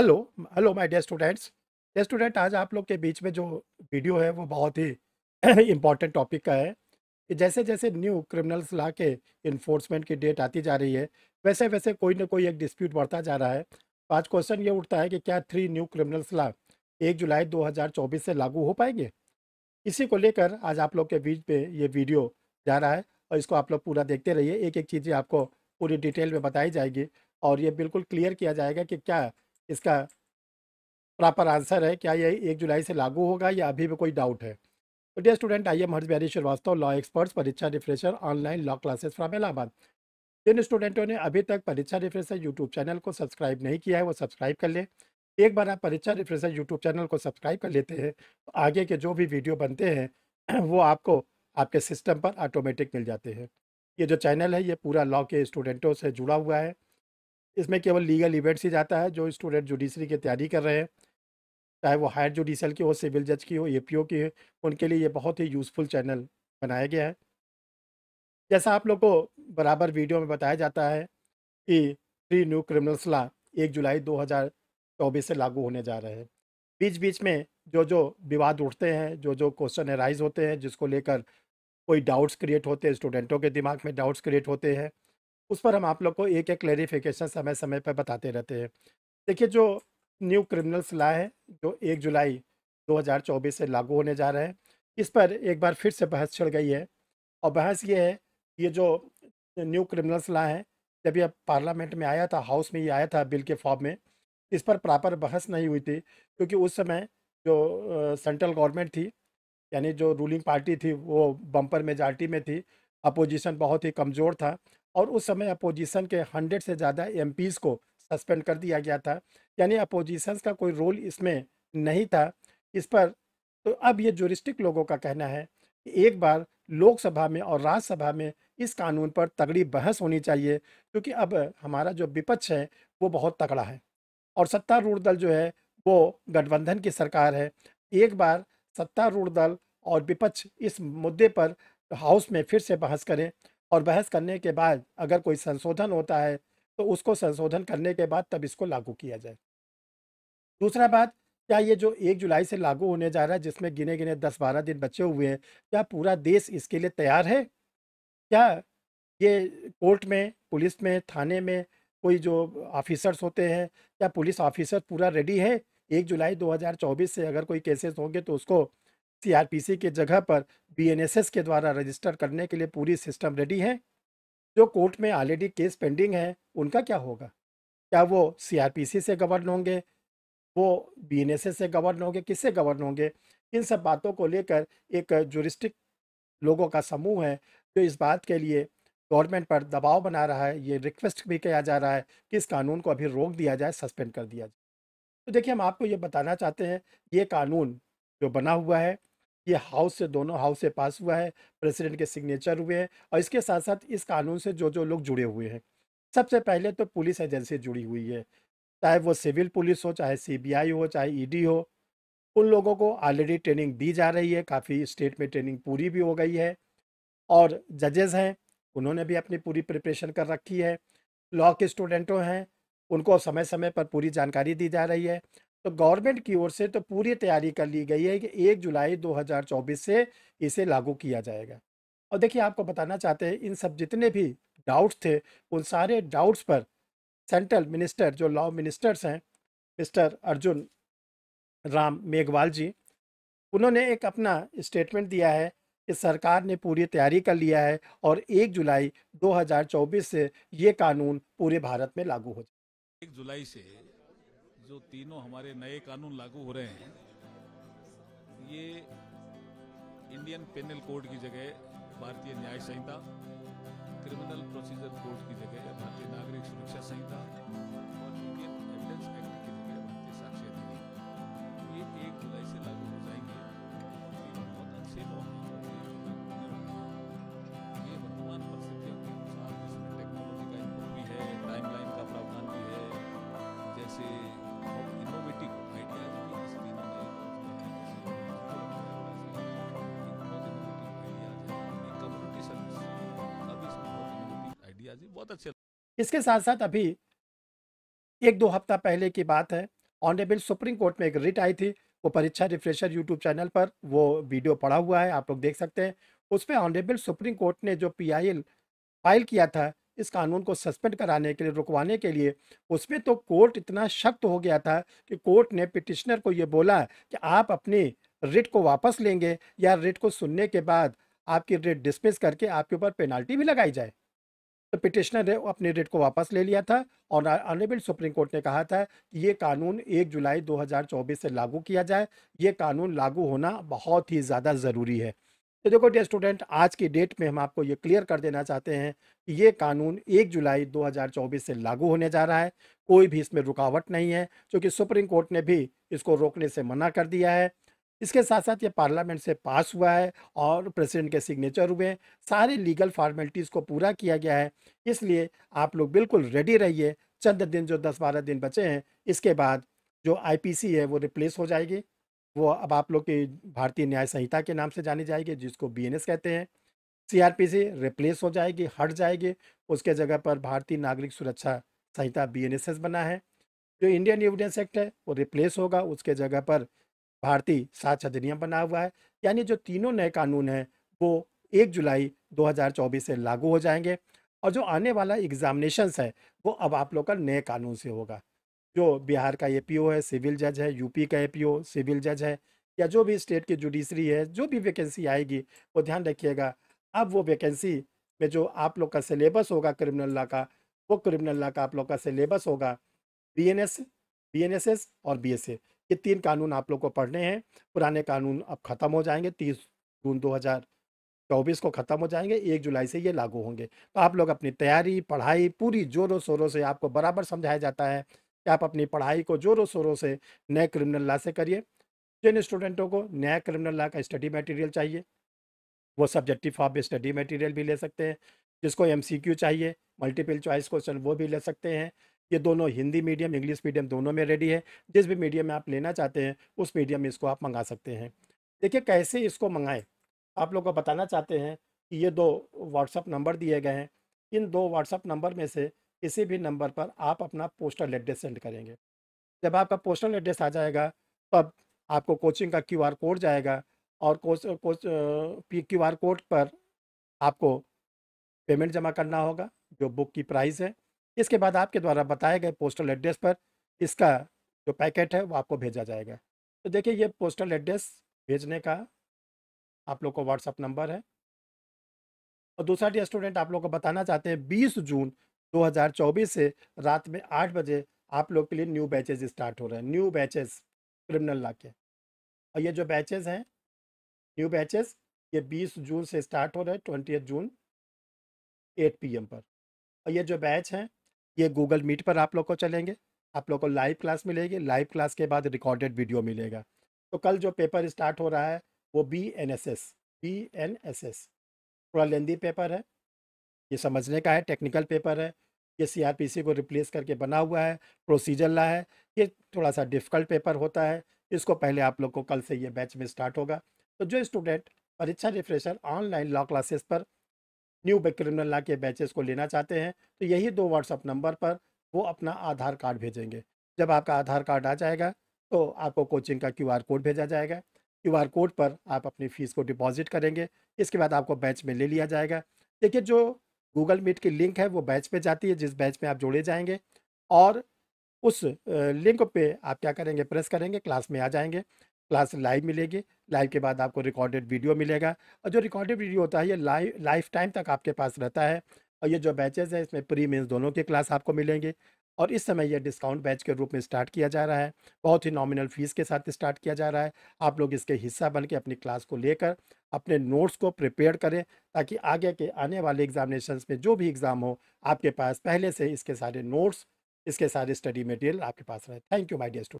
hello hello my dear students dear student आज आप लोग के बीच में जो वीडियो है वो बहुत ही इम्पॉर्टेंट टॉपिक का है कि जैसे जैसे न्यू क्रिमिनल्स ला के इन्फोर्समेंट की डेट आती जा रही है वैसे वैसे कोई ना कोई एक डिस्प्यूट बढ़ता जा रहा है तो आज क्वेश्चन ये उठता है कि क्या थ्री न्यू क्रिमिनल्स ला एक जुलाई दो से लागू हो पाएंगे इसी को लेकर आज आप लोग के बीच में ये वीडियो जा रहा है और इसको आप लोग पूरा देखते रहिए एक एक चीज़ें आपको पूरी डिटेल में बताई जाएगी और ये बिल्कुल क्लियर किया जाएगा कि क्या इसका प्रॉपर आंसर है क्या ये एक जुलाई से लागू होगा या अभी भी कोई डाउट है तो dear student I am Harsh Bihari Shrivastava law experts Pariksha refresher online law classes from Allahabad जिन स्टूडेंटों ने अभी तक परीक्षा रिफ्रेशर यूट्यूब चैनल को सब्सक्राइब नहीं किया है वो सब्सक्राइब कर लें एक बार आप परीक्षा रिफ्रेशर यूट्यूब चैनल को सब्सक्राइब कर लेते हैं तो आगे के जो भी वीडियो बनते हैं वो आपको आपके सिस्टम पर ऑटोमेटिक मिल जाते हैं ये जो चैनल है ये पूरा लॉ के स्टूडेंटों से जुड़ा हुआ है इसमें केवल लीगल इवेंट्स ही जाता है जो स्टूडेंट जुडिशरी की तैयारी कर रहे हैं चाहे वो हायर जुडिशल की हो सिविल जज की हो ए की हो उनके लिए ये बहुत ही यूज़फुल चैनल बनाया गया है जैसा आप लोग को बराबर वीडियो में बताया जाता है कि थ्री न्यू क्रिमिनल्स ला एक जुलाई चौबीस से लागू होने जा रहे हैं बीच बीच में जो जो विवाद उठते हैं जो जो क्वेश्चन एराइज़ होते हैं जिसको लेकर कोई डाउट्स क्रिएट होते हैं स्टूडेंटों के दिमाग में डाउट्स क्रिएट होते हैं उस पर हम आप लोग को एक एक क्लेरिफिकेशन समय समय पर बताते रहते हैं देखिए जो न्यू क्रिमिनल्स लॉ है जो एक जुलाई 2024 से लागू होने जा रहा है इस पर एक बार फिर से बहस छिड़ गई है और बहस ये है ये जो न्यू क्रिमिनल्स लॉ है जब यह पार्लियामेंट में आया था हाउस में ये आया था बिल के फॉर्म में इस पर प्रॉपर बहस नहीं हुई थी क्योंकि उस समय जो सेंट्रल गवर्नमेंट थी यानी जो रूलिंग पार्टी थी वो बम्पर मेजार्टी में थी अपोजिशन बहुत ही कमज़ोर था और उस समय अपोजिशन के हंड्रेड से ज़्यादा एम को सस्पेंड कर दिया गया था यानी अपोजिशन का कोई रोल इसमें नहीं था इस पर तो अब ये जोरिस्टिक लोगों का कहना है कि एक बार लोकसभा में और राज्यसभा में इस कानून पर तगड़ी बहस होनी चाहिए क्योंकि अब हमारा जो विपक्ष है वो बहुत तगड़ा है और सत्तारूढ़ दल जो है वो गठबंधन की सरकार है एक बार सत्तारूढ़ दल और विपक्ष इस मुद्दे पर हाउस में फिर से बहस करें और बहस करने के बाद अगर कोई संशोधन होता है तो उसको संशोधन करने के बाद तब इसको लागू किया जाए दूसरा बात क्या ये जो एक जुलाई से लागू होने जा रहा है जिसमें गिने गिने दस बारह दिन बचे हुए हैं क्या पूरा देश इसके लिए तैयार है क्या ये कोर्ट में पुलिस में थाने में कोई जो ऑफिसर्स होते हैं क्या पुलिस ऑफिसर पूरा रेडी है एक जुलाई 2024 से अगर कोई केसेस होंगे तो उसको सीआरपीसी के जगह पर बीएनएसएस के द्वारा रजिस्टर करने के लिए पूरी सिस्टम रेडी है जो कोर्ट में ऑलरेडी केस पेंडिंग है उनका क्या होगा क्या वो सीआरपीसी से गवर्न होंगे वो बीएनएसएस से गवर्न होंगे किससे गवर्न होंगे इन सब बातों को लेकर एक जुरिस्टिक लोगों का समूह है जो इस बात के लिए गवर्नमेंट पर दबाव बना रहा है ये रिक्वेस्ट भी किया जा रहा है कि इस कानून को अभी रोक दिया जाए सस्पेंड कर दिया जाए तो देखिए हम आपको ये बताना चाहते हैं ये कानून जो बना हुआ है ये हाउस से दोनों हाउस से पास हुआ है प्रेसिडेंट के सिग्नेचर हुए हैं और इसके साथ साथ इस कानून से जो जो लोग जुड़े हुए हैं सबसे पहले तो पुलिस एजेंसी जुड़ी हुई है चाहे वो सिविल पुलिस हो चाहे सीबीआई हो चाहे ईडी हो उन लोगों को ऑलरेडी ट्रेनिंग दी जा रही है काफ़ी स्टेट में ट्रेनिंग पूरी भी हो गई है और जजेस हैं उन्होंने भी अपनी पूरी प्रिपरेशन कर रखी है लॉ के स्टूडेंटों हैं उनको समय समय पर पूरी जानकारी दी जा रही है तो गवर्नमेंट की ओर से तो पूरी तैयारी कर ली गई है कि एक जुलाई 2024 से इसे लागू किया जाएगा और देखिए आपको बताना चाहते हैं इन सब जितने भी डाउट्स थे उन सारे डाउट्स पर सेंट्रल मिनिस्टर जो लॉ मिनिस्टर्स हैं मिस्टर अर्जुन राम मेघवाल जी उन्होंने एक अपना स्टेटमेंट दिया है कि सरकार ने पूरी तैयारी कर लिया है और 1 जुलाई 2024 से ये कानून पूरे भारत में लागू हो जाए एक जुलाई से जो तीनों हमारे नए कानून लागू हो रहे हैं ये इंडियन पेनल कोड की जगह भारतीय न्याय संहिता क्रिमिनल प्रोसीजर कोड की जगह भारतीय नागरिक सुरक्षा बहुत अच्छे इसके साथ साथ अभी एक दो हफ्ता पहले की बात है ऑनरेबल सुप्रीम कोर्ट में एक रिट आई थी वो परीक्षा रिफ्रेशर यूट्यूब चैनल पर वो वीडियो पड़ा हुआ है आप लोग देख सकते हैं उसमें ऑनरेबल सुप्रीम कोर्ट ने जो पी फाइल किया था इस कानून को सस्पेंड कराने के लिए रुकवाने के लिए उसमें तो कोर्ट इतना शक्त हो गया था कि कोर्ट ने पिटिशनर को ये बोला कि आप अपनी रिट को वापस लेंगे या रिट को सुनने के बाद आपकी रिट डिसमिस करके आपके ऊपर पेनाल्टी भी लगाई जाए तो पिटिशनर ने अपने रेट को वापस ले लिया था और ऑनरेबल सुप्रीम कोर्ट ने कहा था कि ये कानून 1 जुलाई 2024 से लागू किया जाए ये कानून लागू होना बहुत ही ज़्यादा ज़रूरी है तो देखो डे स्टूडेंट आज की डेट में हम आपको ये क्लियर कर देना चाहते हैं कि ये कानून 1 जुलाई 2024 से लागू होने जा रहा है कोई भी इसमें रुकावट नहीं है क्योंकि सुप्रीम कोर्ट ने भी इसको रोकने से मना कर दिया है इसके साथ साथ ये पार्लियामेंट से पास हुआ है और प्रेसिडेंट के सिग्नेचर हुए हैं सारे लीगल फॉर्मेलिटीज़ को पूरा किया गया है इसलिए आप लोग बिल्कुल रेडी रहिए चंद दिन जो दस बारह दिन बचे हैं इसके बाद जो आईपीसी है वो रिप्लेस हो जाएगी वो अब आप लोग की भारतीय न्याय संहिता के नाम से जानी जाएगी जिसको बी कहते हैं सी रिप्लेस हो जाएगी हट जाएगी उसके जगह पर भारतीय नागरिक सुरक्षा संहिता बी बना है जो इंडियन एविडेंस एक्ट है वो रिप्लेस होगा उसके जगह पर भारतीय साक्ष अधिनियम बना हुआ है यानी जो तीनों नए कानून हैं वो एक जुलाई 2024 से लागू हो जाएंगे और जो आने वाला एग्जामिनेशंस है वो अब आप लोग का नए कानून से होगा जो बिहार का ए है सिविल जज है यूपी का ए सिविल जज है या जो भी स्टेट की जुडिशरी है जो भी वैकेंसी आएगी वो ध्यान रखिएगा अब वो वैकेंसी में जो आप लोग का सिलेबस होगा क्रिमिनल लॉ का वो क्रिमिनल लॉ का आप लोग का सिलेबस होगा B N S B N S S और बी एस ए ये तीन कानून आप लोग को पढ़ने हैं पुराने कानून अब ख़त्म हो जाएंगे तीस जून दो चौबीस को ख़त्म हो जाएंगे एक जुलाई से ये लागू होंगे तो आप लोग अपनी तैयारी पढ़ाई पूरी जोरों शोरों से आपको बराबर समझाया जाता है कि आप अपनी पढ़ाई को जोरों शोरों से नए क्रिमिनल लॉ से करिए जिन स्टूडेंटों को नया क्रिमिनल लॉ का स्टडी मटेरियल चाहिए वो सब्जेक्टिव फॉर्म में स्टडी मटेरियल भी ले सकते हैं जिसको एम चाहिए मल्टीपल चॉइस क्वेश्चन वो भी ले सकते हैं ये दोनों हिंदी मीडियम इंग्लिश मीडियम दोनों में रेडी है जिस भी मीडियम में आप लेना चाहते हैं उस मीडियम में इसको आप मंगा सकते हैं देखिए कैसे इसको मंगाएं आप लोग को बताना चाहते हैं कि ये दो व्हाट्सअप नंबर दिए गए हैं इन दो व्हाट्सअप नंबर में से किसी भी नंबर पर आप अपना पोस्टल एड्रेस सेंड करेंगे जब आपका पोस्टल एड्रेस आ जाएगा तब आपको कोचिंग का क्यू कोड जाएगा और कोच कोच क्यू आर कोड पर आपको पेमेंट जमा करना होगा जो बुक की प्राइस है इसके बाद आपके द्वारा बताए गए पोस्टल एड्रेस पर इसका जो पैकेट है वो आपको भेजा जाएगा तो देखिए ये पोस्टल एड्रेस भेजने का आप लोग को व्हाट्सअप नंबर है और दूसरा स्टूडेंट आप लोग को बताना चाहते हैं बीस जून दो से रात में आठ बजे आप लोग के लिए न्यू बैचेज स्टार्ट हो रहे हैं न्यू बैचेज क्रिमिनल ला के और ये जो बैचेज हैं न्यू बैचेस ये 20 जून से स्टार्ट हो रहे हैं ट्वेंटी जून 8 पीएम पर और ये जो बैच हैं ये गूगल मीट पर आप लोग को चलेंगे आप लोग को लाइव क्लास मिलेगी लाइव क्लास के बाद रिकॉर्डेड वीडियो मिलेगा तो कल जो पेपर स्टार्ट हो रहा है वो B N S S B N S S थोड़ा लेंदी पेपर है ये समझने का है टेक्निकल पेपर है ये सीआरपीसी को रिप्लेस करके बना हुआ है प्रोसीजर ला है ये थोड़ा सा डिफ़िकल्ट पेपर होता है इसको पहले आप लोग को कल से ये बैच में स्टार्ट होगा तो जो स्टूडेंट परीक्षा अच्छा रिफ्रेशर ऑनलाइन लॉ क्लासेस पर न्यू क्रिमिनल लॉ के बैचेस को लेना चाहते हैं तो यही दो व्हाट्सअप नंबर पर वो अपना आधार कार्ड भेजेंगे जब आपका आधार कार्ड आ जाएगा तो आपको कोचिंग का क्यूआर कोड भेजा जाएगा क्यूआर कोड पर आप अपनी फ़ीस को डिपॉजिट करेंगे इसके बाद आपको बैच में ले लिया जाएगा देखिए जो गूगल मीट की लिंक है वो बैच पे जाती है जिस बैच में आप जोड़े जाएंगे और उस लिंक पे आप क्या करेंगे प्रेस करेंगे क्लास में आ जाएंगे क्लास लाइव मिलेगी लाइव के बाद आपको रिकॉर्डेड वीडियो मिलेगा और जो रिकॉर्डेड वीडियो होता है ये लाइव लाइफ टाइम तक आपके पास रहता है और ये जो बैचेज़ हैं इसमें प्री मीन्स दोनों के क्लास आपको मिलेंगे और इस समय यह डिस्काउंट बैच के रूप में स्टार्ट किया जा रहा है बहुत ही नॉमिनल फीस के साथ स्टार्ट किया जा रहा है आप लोग इसके हिस्सा बन के अपनी क्लास को लेकर अपने नोट्स को प्रिपेयर करें ताकि आगे के आने वाले एग्जामिनेशन में जो भी एग्ज़ाम हो आपके पास पहले से इसके सारे नोट्स इसके सारे स्टडी मटेरियल आपके पास रहे thank you my dear student